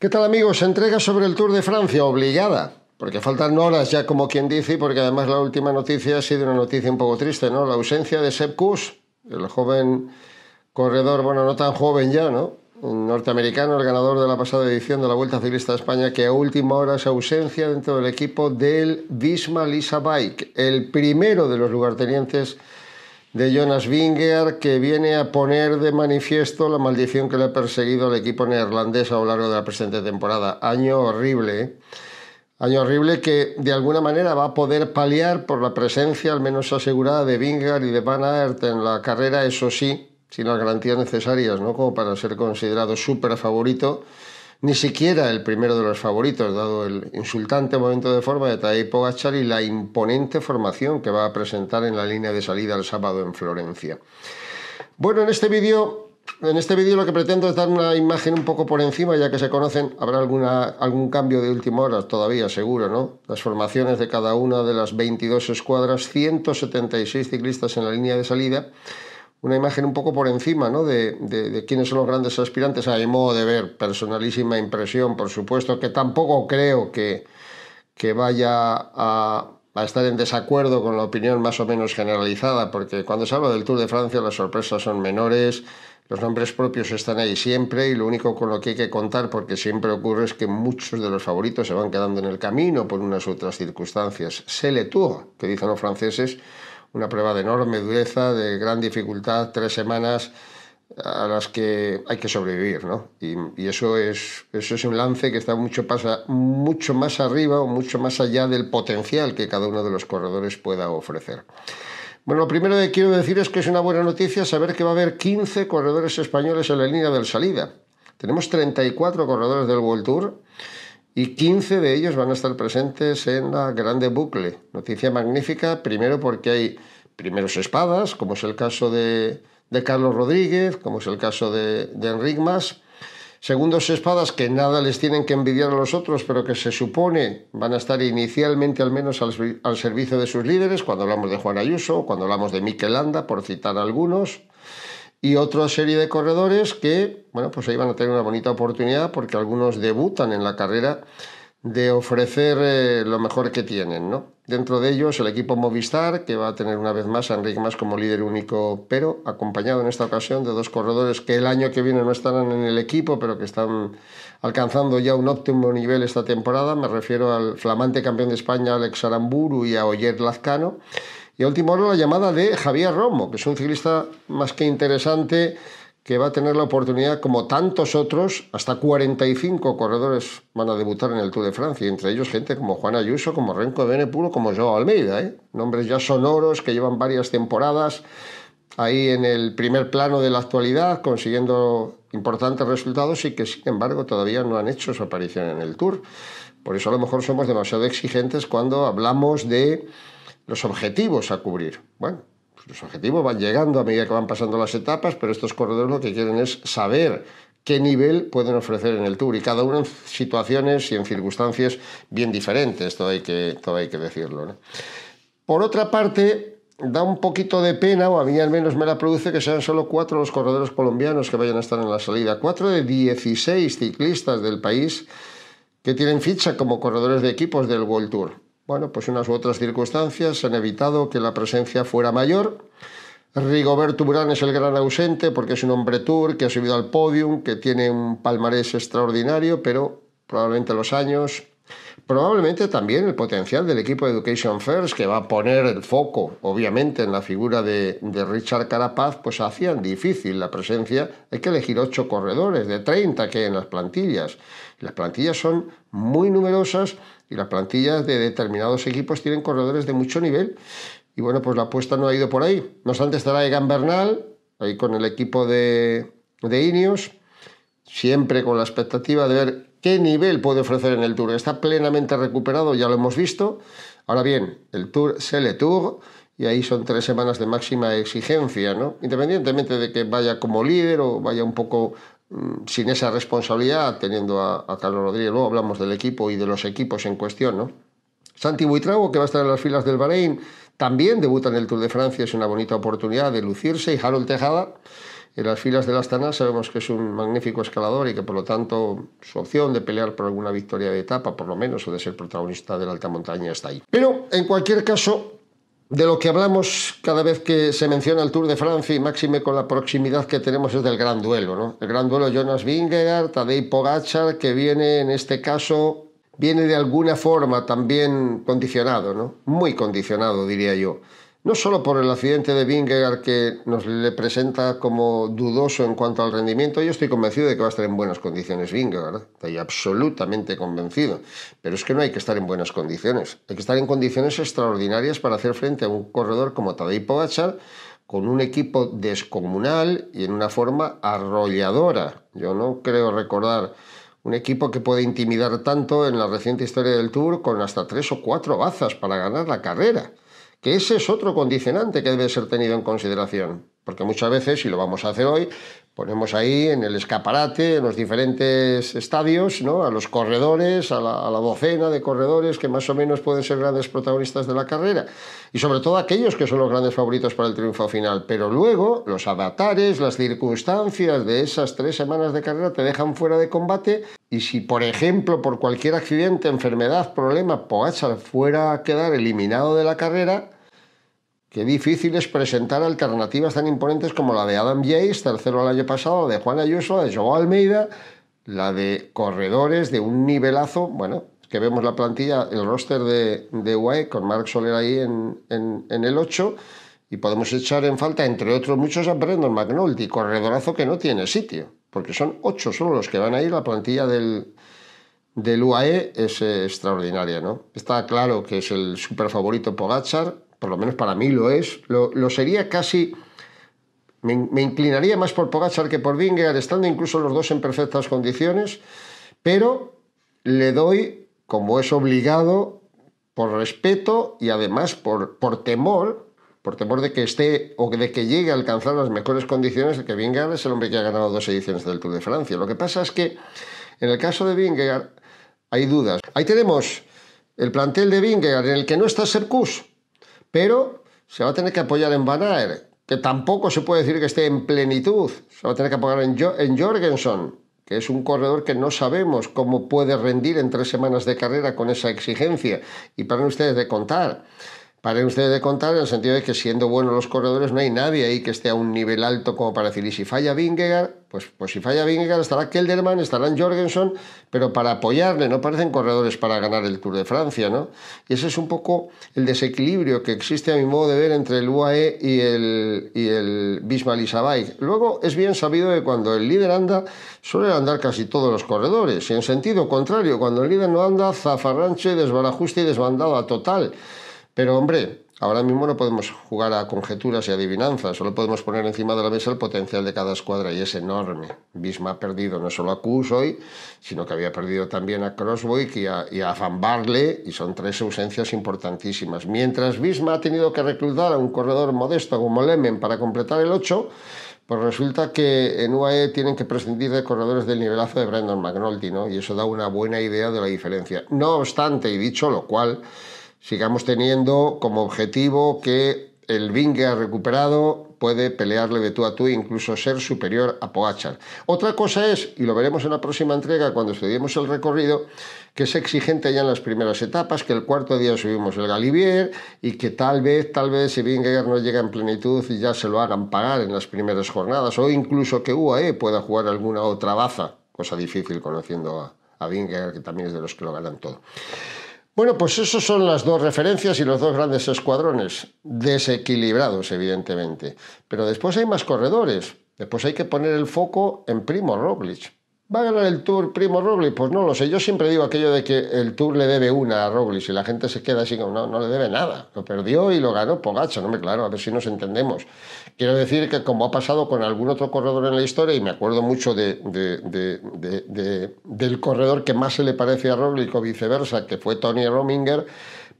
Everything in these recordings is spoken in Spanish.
¿Qué tal amigos? Entrega sobre el Tour de Francia, obligada, porque faltan horas ya como quien dice, porque además la última noticia ha sido una noticia un poco triste, ¿no? La ausencia de Sepp Kuss, el joven corredor, bueno, no tan joven ya, ¿no? norteamericano, el ganador de la pasada edición de la Vuelta Ciclista de España, que a última hora se ausencia dentro del equipo del Visma Lisa Bike, el primero de los lugartenientes de Jonas Winger que viene a poner de manifiesto la maldición que le ha perseguido al equipo neerlandés a lo largo de la presente temporada. Año horrible, ¿eh? año horrible que de alguna manera va a poder paliar por la presencia al menos asegurada de Winger y de Van Aert en la carrera, eso sí, sin las garantías necesarias, ¿no? Como para ser considerado súper favorito ni siquiera el primero de los favoritos, dado el insultante momento de forma de Tadej Pogacar y la imponente formación que va a presentar en la línea de salida el sábado en Florencia. Bueno, en este vídeo en este vídeo lo que pretendo es dar una imagen un poco por encima, ya que se conocen, habrá alguna, algún cambio de última hora todavía, seguro, ¿no? Las formaciones de cada una de las 22 escuadras, 176 ciclistas en la línea de salida, una imagen un poco por encima ¿no? de, de, quiénes son los grandes aspirantes, a mi modo de ver, personalísima impresión, por supuesto, que tampoco creo que, que vaya a, estar en desacuerdo con la opinión más o menos generalizada, porque cuando se habla del Tour de Francia las sorpresas son menores, los nombres propios están ahí siempre y lo único con lo que hay que contar, porque siempre ocurre, es que muchos de los favoritos se van quedando en el camino por unas u otras circunstancias. Se le tour, que dicen los franceses, una prueba de enorme dureza, de gran dificultad, tres semanas a las que hay que sobrevivir, ¿no? Y, eso, es, eso es un lance que está mucho, pasa, mucho más arriba o mucho más allá del potencial que cada uno de los corredores pueda ofrecer. Bueno, lo primero que quiero decir es que es una buena noticia saber que va a haber 15 corredores españoles en la línea de salida. Tenemos 34 corredores del World Tour y 15 de ellos van a estar presentes en la Grande Bucle. Noticia magnífica, primero porque hay primeros espadas, como es el caso de, Carlos Rodríguez, como es el caso de, de Enric Mas. Segundos espadas que nada les tienen que envidiar a los otros, pero que se supone van a estar inicialmente al menos al, servicio de sus líderes, cuando hablamos de Juan Ayuso, cuando hablamos de Miquel por citar algunos y otra serie de corredores que, bueno, pues ahí van a tener una bonita oportunidad porque algunos debutan en la carrera de ofrecer eh, lo mejor que tienen, ¿no? Dentro de ellos el equipo Movistar, que va a tener una vez más a Enric Más como líder único, pero acompañado en esta ocasión de dos corredores que el año que viene no estarán en el equipo, pero que están alcanzando ya un óptimo nivel esta temporada. Me refiero al flamante campeón de España, Alex Aramburu, y a Oyer Lazcano. Y a último la llamada de Javier Romo, que es un ciclista más que interesante, que va a tener la oportunidad, como tantos otros, hasta 45 corredores van a debutar en el Tour de Francia, entre ellos gente como Juan Ayuso, como Renko de Benepuro, como Joao Almeida, ¿eh? nombres ya sonoros que llevan varias temporadas ahí en el primer plano de la actualidad, consiguiendo importantes resultados y que, sin embargo, todavía no han hecho su aparición en el Tour. Por eso a lo mejor somos demasiado exigentes cuando hablamos de los objetivos a cubrir. Bueno, pues los objetivos van llegando a medida que van pasando las etapas, pero estos corredores lo que quieren es saber qué nivel pueden ofrecer en el Tour y cada uno en situaciones y en circunstancias bien diferentes, todo hay que, todo hay que decirlo. Por otra parte, da un poquito de pena, o a mí al menos me la produce, que sean solo cuatro los corredores colombianos que vayan a estar en la salida. Cuatro de 16 ciclistas del país que tienen ficha como corredores de equipos del World Tour. Bueno, pues unas u otras circunstancias han evitado que la presencia fuera mayor. Rigoberto Urán es el gran ausente porque es un hombre tour que ha subido al podium, que tiene un palmarés extraordinario, pero probablemente los años, probablemente también el potencial del equipo de Education First, que va a poner el foco, obviamente, en la figura de, Richard Carapaz, pues hacían difícil la presencia. Hay que elegir ocho corredores de 30 que hay en las plantillas. Las plantillas son muy numerosas y las plantillas de determinados equipos tienen corredores de mucho nivel. Y bueno, pues la apuesta no ha ido por ahí. No obstante, estará Egan Bernal, ahí con el equipo de, de Ineos, siempre con la expectativa de ver qué nivel puede ofrecer en el Tour. Está plenamente recuperado, ya lo hemos visto. Ahora bien, el Tour se le Tour y ahí son tres semanas de máxima exigencia, ¿no? Independientemente de que vaya como líder o vaya un poco Mm, sin esa responsabilidad, teniendo a, Carlos Rodríguez. Luego hablamos del equipo y de los equipos en cuestión, ¿no? Santi Buitrago, que va a estar en las filas del Bahrein, también debuta en el Tour de Francia, es una bonita oportunidad de lucirse. Y Harold Tejada, en las filas del Astana, sabemos que es un magnífico escalador y que por lo tanto su opción de pelear por alguna victoria de etapa, por lo menos, o de ser protagonista de la alta montaña está ahí. Pero en cualquier caso, de lo que hablamos cada vez que se menciona el Tour de Francia y máxime con la proximidad que tenemos es del gran duelo, El gran duelo Jonas Vingegaard, Tadej Pogacar, que viene en este caso viene de alguna forma también condicionado, ¿no? Muy condicionado, diría yo no solo por el accidente de Vingegaard que nos le presenta como dudoso en cuanto al rendimiento, yo estoy convencido de que va a estar en buenas condiciones Vingegaard, ¿eh? estoy absolutamente convencido, pero es que no hay que estar en buenas condiciones, hay que estar en condiciones extraordinarias para hacer frente a un corredor como Tadej Pogacar con un equipo descomunal y en una forma arrolladora. Yo no creo recordar un equipo que puede intimidar tanto en la reciente historia del Tour con hasta tres o cuatro bazas para ganar la carrera que ese es otro condicionante que debe ser tenido en consideración. Porque muchas veces, y lo vamos a hacer hoy, ponemos ahí en el escaparate, en los diferentes estadios, ¿no? a los corredores, a la, a docena de corredores que más o menos pueden ser grandes protagonistas de la carrera. Y sobre todo aquellos que son los grandes favoritos para el triunfo final. Pero luego los avatares, las circunstancias de esas tres semanas de carrera te dejan fuera de combate. Y si, por ejemplo, por cualquier accidente, enfermedad, problema, Pogacar fuera a quedar eliminado de la carrera, Qué difícil es presentar alternativas tan imponentes como la de Adam Yates, tercero el año pasado, de Juan Ayuso, de Joao Almeida, la de corredores de un nivelazo. Bueno, que vemos la plantilla, el roster de, UAE con Mark Soler ahí en, el 8 y podemos echar en falta, entre otros muchos, a Brendan McNulty, corredorazo que no tiene sitio, porque son ocho solo los que van a ir. La plantilla del, UAE es eh, extraordinaria, ¿no? Está claro que es el superfavorito Pogachar, por lo menos para mí lo es, lo, sería casi... Me, inclinaría más por Pogachar que por Vingegaard, estando incluso los dos en perfectas condiciones, pero le doy, como es obligado, por respeto y además por, por temor, por temor de que esté o de que llegue a alcanzar las mejores condiciones de que Vingegaard es el hombre que ha ganado dos ediciones del Tour de Francia. Lo que pasa es que en el caso de Vingegaard hay dudas. Ahí tenemos el plantel de Vingegaard en el que no está Sercus, pero se va a tener que apoyar en Van que tampoco se puede decir que esté en plenitud, se va a tener que apoyar en, Jorgensen, que es un corredor que no sabemos cómo puede rendir en tres semanas de carrera con esa exigencia, y para ustedes de contar. Paren ustedes de contar en el sentido de que siendo buenos los corredores no hay nadie ahí que esté a un nivel alto como para decir, y si falla Vingegaard, pues, pues si falla Vingegaard estará Kelderman, estarán Jorgensen, pero para apoyarle, no parecen corredores para ganar el Tour de Francia, ¿no? Y ese es un poco el desequilibrio que existe a mi modo de ver entre el UAE y el, y el Bismarck Luego es bien sabido que cuando el líder anda, suelen andar casi todos los corredores, y en sentido contrario, cuando el líder no anda, zafarranche, desbarajuste y desbandada total. Pero hombre, ahora mismo no podemos jugar a conjeturas y adivinanzas, solo podemos poner encima de la mesa el potencial de cada escuadra y es enorme. Bisma ha perdido no solo a Kuz hoy, sino que había perdido también a Crossboy y a, Van Barle, y son tres ausencias importantísimas. Mientras Bisma ha tenido que reclutar a un corredor modesto como Lemen para completar el 8, pues resulta que en UAE tienen que prescindir de corredores del nivelazo de Brandon McNulty, Y eso da una buena idea de la diferencia. No obstante, y dicho lo cual, sigamos teniendo como objetivo que el Vinga recuperado puede pelearle de tú a tú e incluso ser superior a Poachar. Otra cosa es, y lo veremos en la próxima entrega cuando estudiemos el recorrido, que es exigente ya en las primeras etapas, que el cuarto día subimos el Galibier y que tal vez, tal vez, si Vingegaard no llega en plenitud y ya se lo hagan pagar en las primeras jornadas, o incluso que UAE pueda jugar alguna otra baza, cosa difícil conociendo a, a que también es de los que lo ganan todo. Bueno, pues esas son las dos referencias y los dos grandes escuadrones, desequilibrados evidentemente. Pero después hay más corredores. Después hay que poner el foco en Primo Roglic. ¿Va a ganar el Tour Primo Robles? Pues no lo sé. Yo siempre digo aquello de que el Tour le debe una a Robles y la gente se queda así no, no le debe nada. Lo perdió y lo ganó Pogacha. No me claro, a ver si nos entendemos. Quiero decir que como ha pasado con algún otro corredor en la historia, y me acuerdo mucho del corredor que más se le parece a Robles o viceversa, que fue Tony Rominger,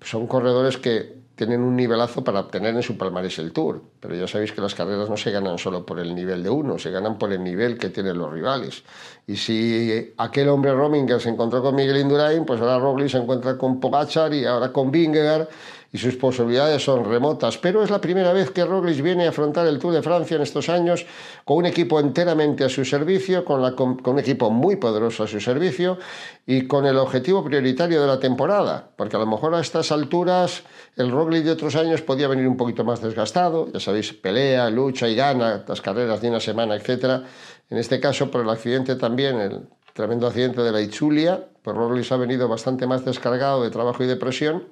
son corredores que tienen un nivelazo para obtener en su palmarés el Tour. Pero ya sabéis que las carreras no se ganan solo por el nivel de uno, se ganan por el nivel que tienen los rivales. Y si aquel hombre Rominger se encontró con Miguel Indurain, pues ahora Roglic se encuentra con Pogachar y ahora con Vingegaard y sus posibilidades son remotas, pero es la primera vez que Roglic viene a afrontar el Tour de Francia en estos años con un equipo enteramente a su servicio, con, un equipo muy poderoso a su servicio y con el objetivo prioritario de la temporada, porque a lo mejor a estas alturas el Roglic de otros años podía venir un poquito más desgastado, ya sabéis, pelea, lucha y gana las carreras de una semana, etc. En este caso, por el accidente también, el tremendo accidente de la Ichulia, pues Roglic ha venido bastante más descargado de trabajo y de presión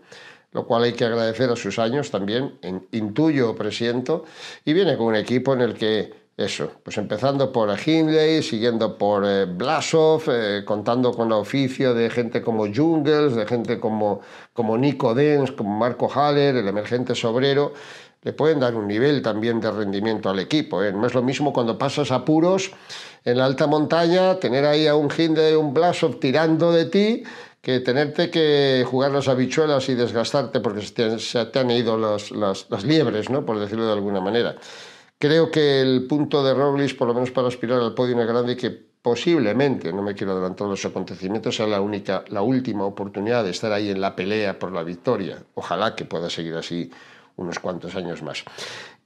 lo cual hay que agradecer a sus años también, intuyo o presiento, y viene con un equipo en el que eso, pues empezando por Hindley, siguiendo por eh, Blasov, eh, contando con la oficio de gente como Jungles, de gente como, como Nico Dens, como Marco Haller, el emergente sobrero, le pueden dar un nivel también de rendimiento al equipo. ¿eh? No es lo mismo cuando pasas apuros en la alta montaña, tener ahí a un Hindley, un Blasov tirando de ti, que tenerte que jugar las habichuelas y desgastarte porque se te han, ido las, liebres, ¿no? por decirlo de alguna manera. Creo que el punto de Robles, por lo menos para aspirar al podio es grande, y que posiblemente, no me quiero adelantar los acontecimientos, sea la única, la última oportunidad de estar ahí en la pelea por la victoria. Ojalá que pueda seguir así unos cuantos años más.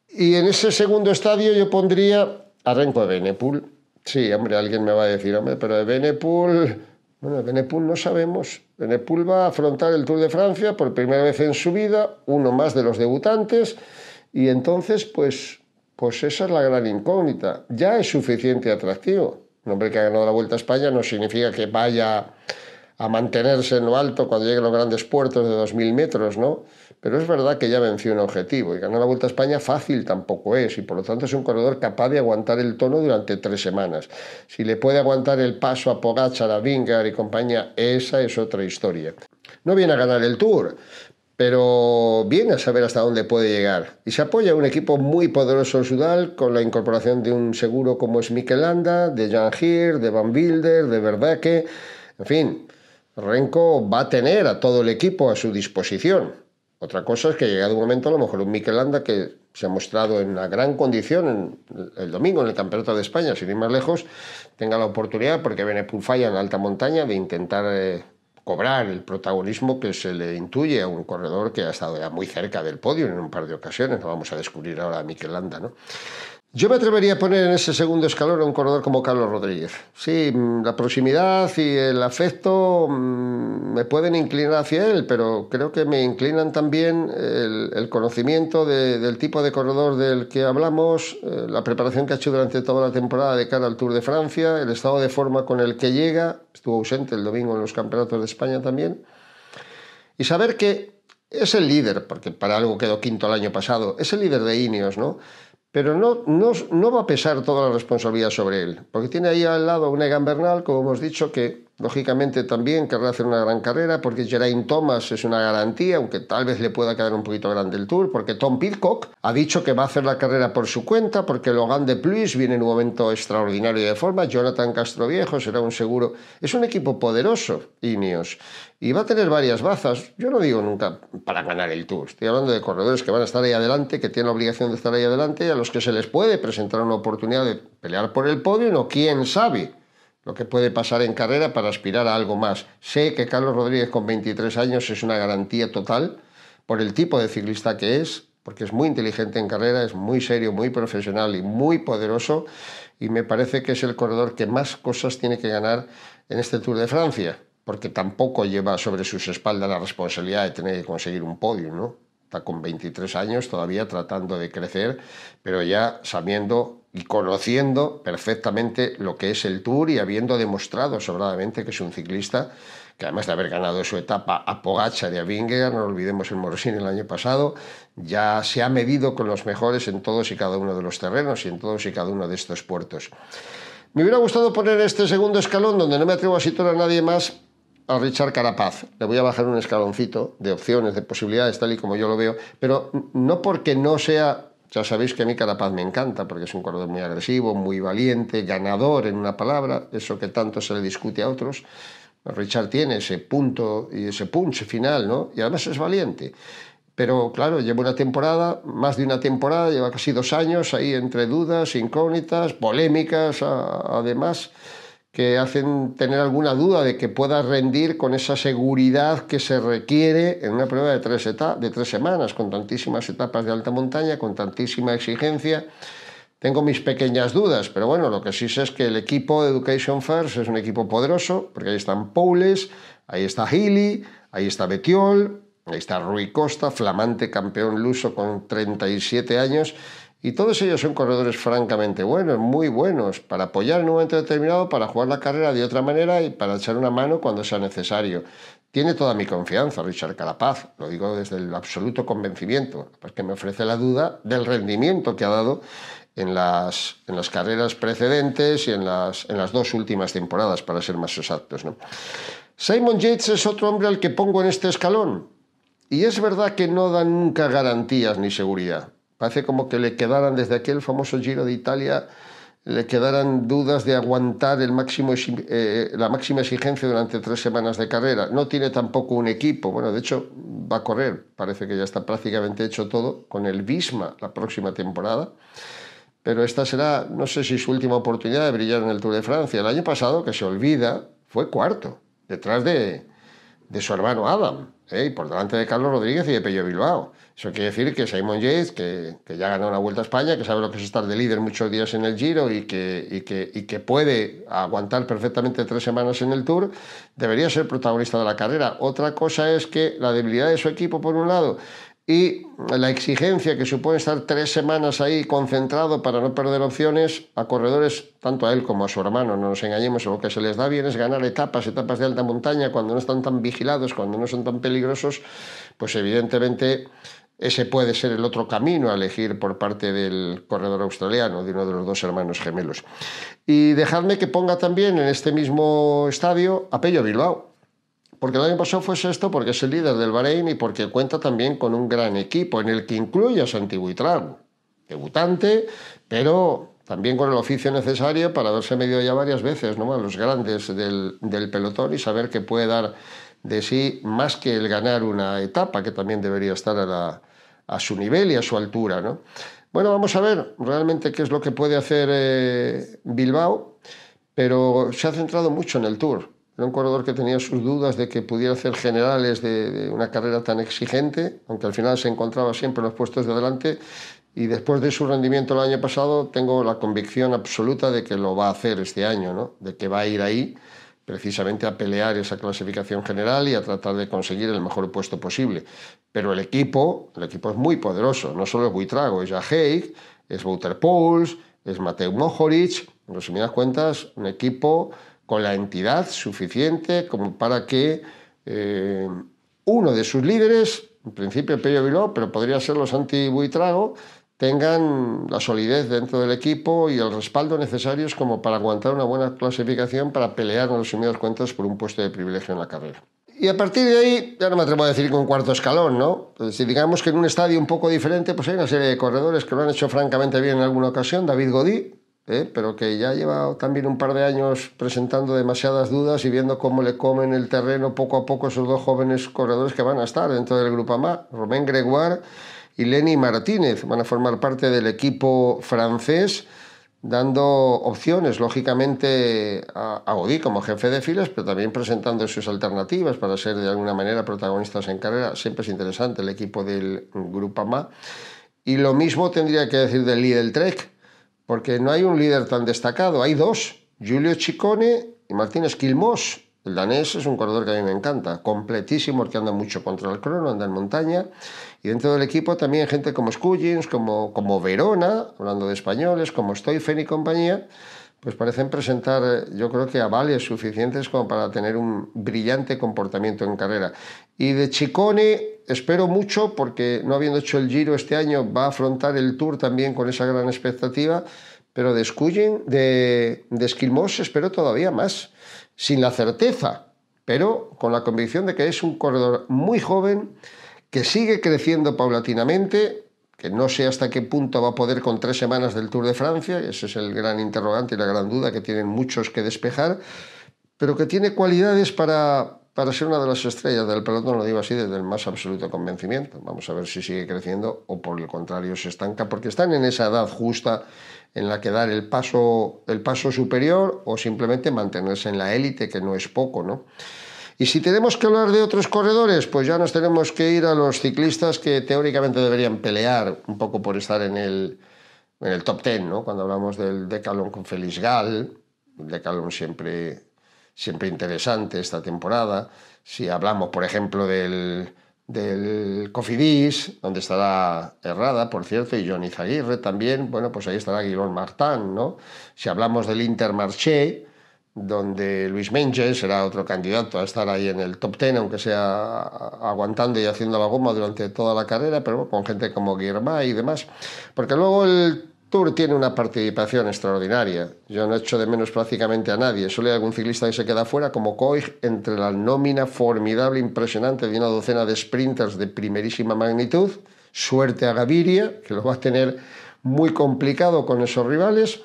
Y en ese segundo estadio yo pondría a de Benepul. Sí, hombre, alguien me va a decir, hombre, pero de Benepul bueno, Benepul no sabemos. Benepul va a afrontar el Tour de Francia por primera vez en su vida, uno más de los debutantes, y entonces, pues, pues esa es la gran incógnita. Ya es suficiente atractivo. Un hombre que ha ganado la Vuelta a España no significa que vaya a mantenerse en lo alto cuando lleguen los grandes puertos de 2.000 metros, ¿no? Pero es verdad que ya venció un objetivo y ganar la Vuelta a España fácil tampoco es y por lo tanto es un corredor capaz de aguantar el tono durante tres semanas. Si le puede aguantar el paso a Pogacar, a Vingar y compañía, esa es otra historia. No viene a ganar el Tour, pero viene a saber hasta dónde puede llegar. Y se apoya un equipo muy poderoso en Sudal con la incorporación de un seguro como es miquelanda de Jan Heer, de Van Wilder, de Verbeke, en fin, Renko va a tener a todo el equipo a su disposición. Otra cosa es que llegado un momento, a lo mejor un Mikel que se ha mostrado en una gran condición el domingo en el Campeonato de España, sin ir más lejos, tenga la oportunidad, porque viene falla en alta montaña, de intentar eh, cobrar el protagonismo que se le intuye a un corredor que ha estado ya muy cerca del podio en un par de ocasiones. No vamos a descubrir ahora a Mikel ¿no? Yo me atrevería a poner en ese segundo escalón a un corredor como Carlos Rodríguez. Sí, mm, la proximidad y el afecto mm, me pueden inclinar hacia él, pero creo que me inclinan también el, conocimiento del tipo de corredor del que hablamos, eh, la preparación que ha hecho durante toda la temporada de cara al Tour de Francia, el estado de forma con el que llega, estuvo ausente el domingo en los campeonatos de España también, y saber que es el líder, porque para algo quedó quinto el año pasado, es el líder de Ineos, ¿no? Pero no, no, no va a pesar toda la responsabilidad sobre él, porque tiene ahí al lado a una Egan Bernal, como hemos dicho, que Lógicamente también querrá hacer una gran carrera porque Geraint Thomas es una garantía, aunque tal vez le pueda quedar un poquito grande el Tour, porque Tom Pilcock ha dicho que va a hacer la carrera por su cuenta, porque Logan de Pluis viene en un momento extraordinario de forma, Jonathan Castroviejo será un seguro. Es un equipo poderoso, Ineos, y va a tener varias bazas. Yo no digo nunca para ganar el Tour, estoy hablando de corredores que van a estar ahí adelante, que tienen la obligación de estar ahí adelante y a los que se les puede presentar una oportunidad de pelear por el podio, no quién sabe lo que puede pasar en carrera para aspirar a algo más. Sé que Carlos Rodríguez con 23 años es una garantía total por el tipo de ciclista que es, porque es muy inteligente en carrera, es muy serio, muy profesional y muy poderoso, y me parece que es el corredor que más cosas tiene que ganar en este Tour de Francia, porque tampoco lleva sobre sus espaldas la responsabilidad de tener que conseguir un podio, ¿no? está con 23 años todavía tratando de crecer, pero ya sabiendo y conociendo perfectamente lo que es el Tour y habiendo demostrado sobradamente que es un ciclista que además de haber ganado su etapa a Pogacha de Avinga, no olvidemos el Morosín el año pasado, ya se ha medido con los mejores en todos y cada uno de los terrenos y en todos y cada uno de estos puertos. Me hubiera gustado poner este segundo escalón, donde no me atrevo a situar a nadie más, a Richard Carapaz. Le voy a bajar un escaloncito de opciones, de posibilidades, tal y como yo lo veo, pero no porque no sea ya sabéis que a mí Carapaz me encanta porque es un corredor muy agresivo, muy valiente, ganador en una palabra, eso que tanto se le discute a otros. Richard tiene ese punto y ese punch final, ¿no? Y además es valiente. Pero claro, lleva una temporada, más de una temporada, lleva casi dos años ahí entre dudas, incógnitas, polémicas, además que hacen tener alguna duda de que pueda rendir con esa seguridad que se requiere en una prueba de tres, de tres semanas, con tantísimas etapas de alta montaña, con tantísima exigencia. Tengo mis pequeñas dudas, pero bueno, lo que sí sé es que el equipo de Education First es un equipo poderoso, porque ahí están Poules, ahí está Healy, ahí está Betiol, ahí está Rui Costa, flamante campeón luso con 37 años y todos ellos son corredores francamente buenos, muy buenos, para apoyar en un momento determinado, para jugar la carrera de otra manera y para echar una mano cuando sea necesario. Tiene toda mi confianza Richard Carapaz, lo digo desde el absoluto convencimiento, porque me ofrece la duda del rendimiento que ha dado en las, en las carreras precedentes y en las, en las dos últimas temporadas, para ser más exactos. Simon Yates es otro hombre al que pongo en este escalón, y es verdad que no dan nunca garantías ni seguridad. Parece como que le quedaran desde aquel famoso Giro de Italia, le quedaran dudas de aguantar el máximo, eh, la máxima exigencia durante tres semanas de carrera. No tiene tampoco un equipo. Bueno, de hecho, va a correr. Parece que ya está prácticamente hecho todo con el Visma la próxima temporada. Pero esta será, no sé si su última oportunidad de brillar en el Tour de Francia. El año pasado, que se olvida, fue cuarto, detrás de, de su hermano Adam, ¿eh? y por delante de Carlos Rodríguez y de Pello Bilbao. Eso quiere decir que Simon Yates, que, que ya ganó una vuelta a España, que sabe lo que es estar de líder muchos días en el Giro y que, y que, y que puede aguantar perfectamente tres semanas en el Tour, debería ser protagonista de la carrera. Otra cosa es que la debilidad de su equipo, por un lado, y la exigencia que supone estar tres semanas ahí concentrado para no perder opciones a corredores, tanto a él como a su hermano, no nos engañemos, lo que se les da bien es ganar etapas, etapas de alta montaña, cuando no están tan vigilados, cuando no son tan peligrosos, pues evidentemente ese puede ser el otro camino a elegir por parte del corredor australiano, de uno de los dos hermanos gemelos. Y dejadme que ponga también en este mismo estadio a Pello Bilbao porque el año pasó fue esto, porque es el líder del Bahrein y porque cuenta también con un gran equipo en el que incluye a Santi debutante, pero también con el oficio necesario para haberse medido ya varias veces ¿no? a los grandes del, pelotón y saber que puede dar de sí más que el ganar una etapa, que también debería estar a, su nivel y a su altura. ¿no? Bueno, vamos a ver realmente qué es lo que puede hacer eh, Bilbao, pero se ha centrado mucho en el Tour. Era un corredor que tenía sus dudas de que pudiera hacer generales de, de, una carrera tan exigente, aunque al final se encontraba siempre en los puestos de adelante. Y después de su rendimiento el año pasado, tengo la convicción absoluta de que lo va a hacer este año, ¿no? de que va a ir ahí precisamente a pelear esa clasificación general y a tratar de conseguir el mejor puesto posible. Pero el equipo, el equipo es muy poderoso, no solo es Buitrago, es Jaheik, es Wouter Pouls, es Mateo Mohoric, en resumidas cuentas, un equipo con la entidad suficiente como para que eh, uno de sus líderes, en principio Pello Viló, pero podría ser los anti-Buitrago, tengan la solidez dentro del equipo y el respaldo necesarios como para aguantar una buena clasificación para pelear en los sumidos cuentas por un puesto de privilegio en la carrera. Y a partir de ahí, ya no me atrevo a decir con cuarto escalón, ¿no? Pues si digamos que en un estadio un poco diferente, pues hay una serie de corredores que lo han hecho francamente bien en alguna ocasión. David Godí, ¿eh? pero que ya lleva también un par de años presentando demasiadas dudas y viendo cómo le comen el terreno poco a poco esos dos jóvenes corredores que van a estar dentro del grupo AMA, Romain Gregoire y Lenny Martínez. Van a formar parte del equipo francés, dando opciones, lógicamente, a, Odí como jefe de filas, pero también presentando sus alternativas para ser de alguna manera protagonistas en carrera. Siempre es interesante el equipo del grupo AMA. Y lo mismo tendría que decir del Lidl Trek porque no hay un líder tan destacado, hay dos, Julio Chicone y Martínez quilmos El danés es un corredor que a mí me encanta, completísimo, porque anda mucho contra el crono, anda en montaña. Y dentro del equipo también gente como Scullins, como, como Verona, hablando de españoles, como Stoifen y compañía, pues parecen presentar, eh, yo creo que avales suficientes como para tener un brillante comportamiento en carrera. Y de Chicone espero mucho porque no habiendo hecho el Giro este año va a afrontar el Tour también con esa gran expectativa, pero de Skullin, de, de espero todavía más, sin la certeza, pero con la convicción de que es un corredor muy joven que sigue creciendo paulatinamente que no sé hasta qué punto va a poder con tres semanas del Tour de Francia, ese es el gran interrogante y la gran duda que tienen muchos que despejar, pero que tiene cualidades para, para ser una de las estrellas del pelotón, lo digo así, desde el más absoluto convencimiento. Vamos a ver si sigue creciendo o por el contrario se estanca, porque están en esa edad justa en la que dar el paso, el paso superior o simplemente mantenerse en la élite, que no es poco, ¿no? Y si tenemos que hablar de otros corredores, pues ya nos tenemos que ir a los ciclistas que teóricamente deberían pelear un poco por estar en el, en el top ten, ¿no? Cuando hablamos del decalón con Félix Gal, el decalón siempre, siempre interesante esta temporada. Si hablamos, por ejemplo, del, del Cofidis, donde estará Herrada, por cierto, y Johnny Zaguirre también, bueno, pues ahí estará Guilón Martán, ¿no? Si hablamos del Intermarché, donde Luis Menges será otro candidato a estar ahí en el top ten, aunque sea aguantando y haciendo la goma durante toda la carrera, pero con gente como Guillermo y demás. Porque luego el Tour tiene una participación extraordinaria. Yo no echo de menos prácticamente a nadie. Solo hay algún ciclista que se queda fuera, como Coig, entre la nómina formidable, impresionante de una docena de sprinters de primerísima magnitud. Suerte a Gaviria, que lo va a tener muy complicado con esos rivales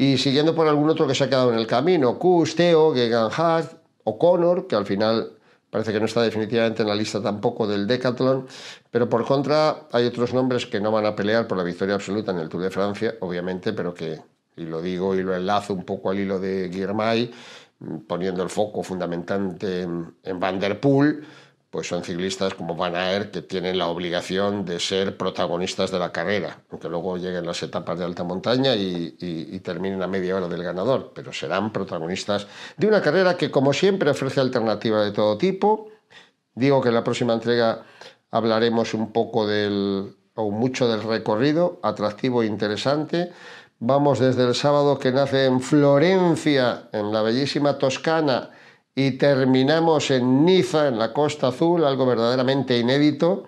y siguiendo por algún otro que se ha quedado en el camino, Kus, Theo, Gegenhardt, O'Connor, que al final parece que no está definitivamente en la lista tampoco del Decathlon, pero por contra hay otros nombres que no van a pelear por la victoria absoluta en el Tour de Francia, obviamente, pero que, y lo digo y lo enlazo un poco al hilo de Guirmay, mm, poniendo el foco fundamentante en, Van Der Poel, pues son ciclistas como Van Aert que tienen la obligación de ser protagonistas de la carrera, aunque luego lleguen las etapas de alta montaña y, terminen a media hora del ganador, pero serán protagonistas de una carrera que como siempre ofrece alternativas de todo tipo. Digo que en la próxima entrega hablaremos un poco del o mucho del recorrido, atractivo e interesante. Vamos desde el sábado que nace en Florencia, en la bellísima Toscana, y terminamos en Niza, en la Costa Azul, algo verdaderamente inédito,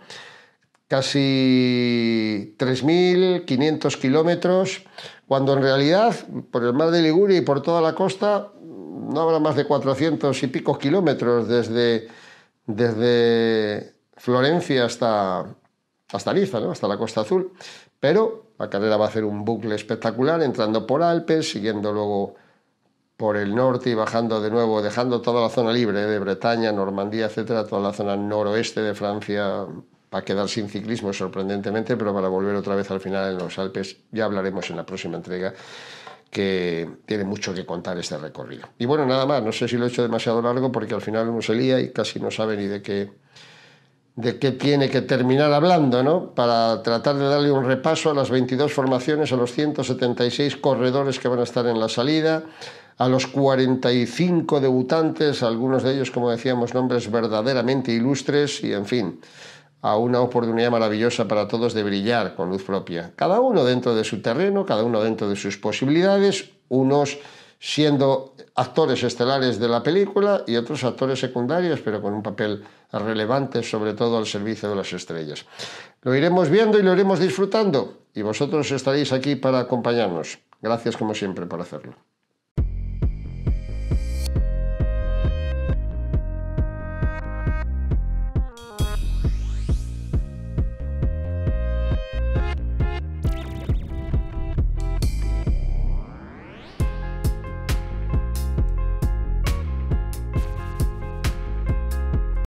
casi 3.500 kilómetros, cuando en realidad por el mar de Liguria y por toda la costa no habrá más de 400 y pico kilómetros desde, desde Florencia hasta, hasta Niza, ¿no? hasta la Costa Azul. Pero la carrera va a hacer un bucle espectacular, entrando por Alpes, siguiendo luego por el norte y bajando de nuevo, dejando toda la zona libre de Bretaña, Normandía, etcétera, toda la zona noroeste de Francia para quedar sin ciclismo sorprendentemente, pero para volver otra vez al final en los Alpes, ya hablaremos en la próxima entrega que tiene mucho que contar este recorrido. Y bueno, nada más, no sé si lo he hecho demasiado largo porque al final uno se lía y casi no sabe ni de qué de qué tiene que terminar hablando, ¿no? Para tratar de darle un repaso a las 22 formaciones, a los 176 corredores que van a estar en la salida, a los 45 debutantes, algunos de ellos, como decíamos, nombres verdaderamente ilustres y, en fin, a una oportunidad maravillosa para todos de brillar con luz propia. Cada uno dentro de su terreno, cada uno dentro de sus posibilidades, unos siendo actores estelares de la película y otros actores secundarios, pero con un papel relevante, sobre todo al servicio de las estrellas. Lo iremos viendo y lo iremos disfrutando, y vosotros estaréis aquí para acompañarnos. Gracias como siempre por hacerlo.